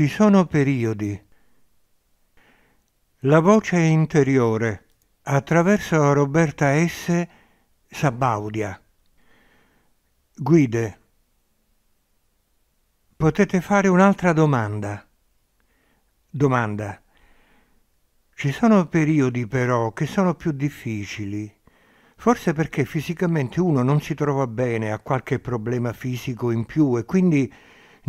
Ci sono periodi. La voce interiore, attraverso Roberta S. Sabaudia. Guide. Potete fare un'altra domanda. Domanda. Ci sono periodi però che sono più difficili, forse perché fisicamente uno non si trova bene, ha qualche problema fisico in più e quindi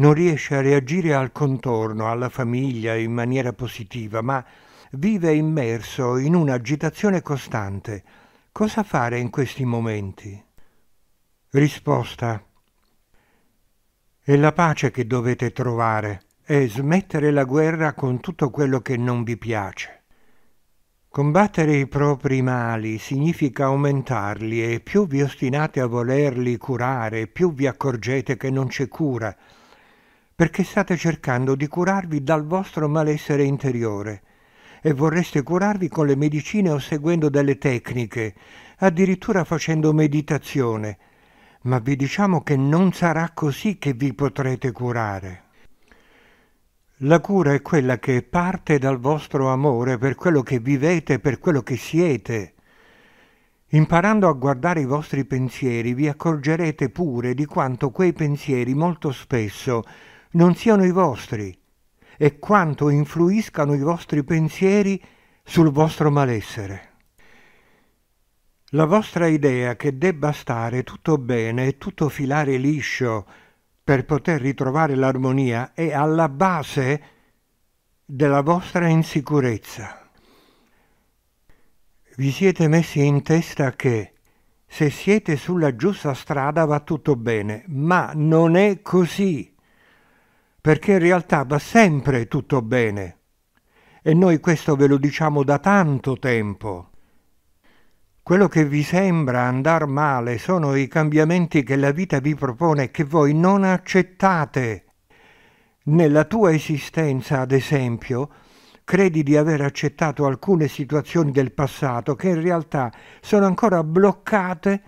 non riesce a reagire al contorno, alla famiglia in maniera positiva, ma vive immerso in un'agitazione costante. Cosa fare in questi momenti? Risposta. È la pace che dovete trovare e smettere la guerra con tutto quello che non vi piace. Combattere i propri mali significa aumentarli e più vi ostinate a volerli curare, più vi accorgete che non c'è cura perché state cercando di curarvi dal vostro malessere interiore e vorreste curarvi con le medicine o seguendo delle tecniche, addirittura facendo meditazione. Ma vi diciamo che non sarà così che vi potrete curare. La cura è quella che parte dal vostro amore per quello che vivete, per quello che siete. Imparando a guardare i vostri pensieri vi accorgerete pure di quanto quei pensieri molto spesso non siano i vostri e quanto influiscano i vostri pensieri sul vostro malessere. La vostra idea che debba stare tutto bene e tutto filare liscio per poter ritrovare l'armonia è alla base della vostra insicurezza. Vi siete messi in testa che se siete sulla giusta strada va tutto bene, ma non è così perché in realtà va sempre tutto bene. E noi questo ve lo diciamo da tanto tempo. Quello che vi sembra andar male sono i cambiamenti che la vita vi propone che voi non accettate. Nella tua esistenza, ad esempio, credi di aver accettato alcune situazioni del passato che in realtà sono ancora bloccate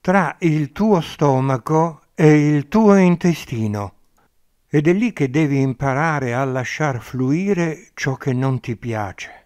tra il tuo stomaco e il tuo intestino. Ed è lì che devi imparare a lasciar fluire ciò che non ti piace.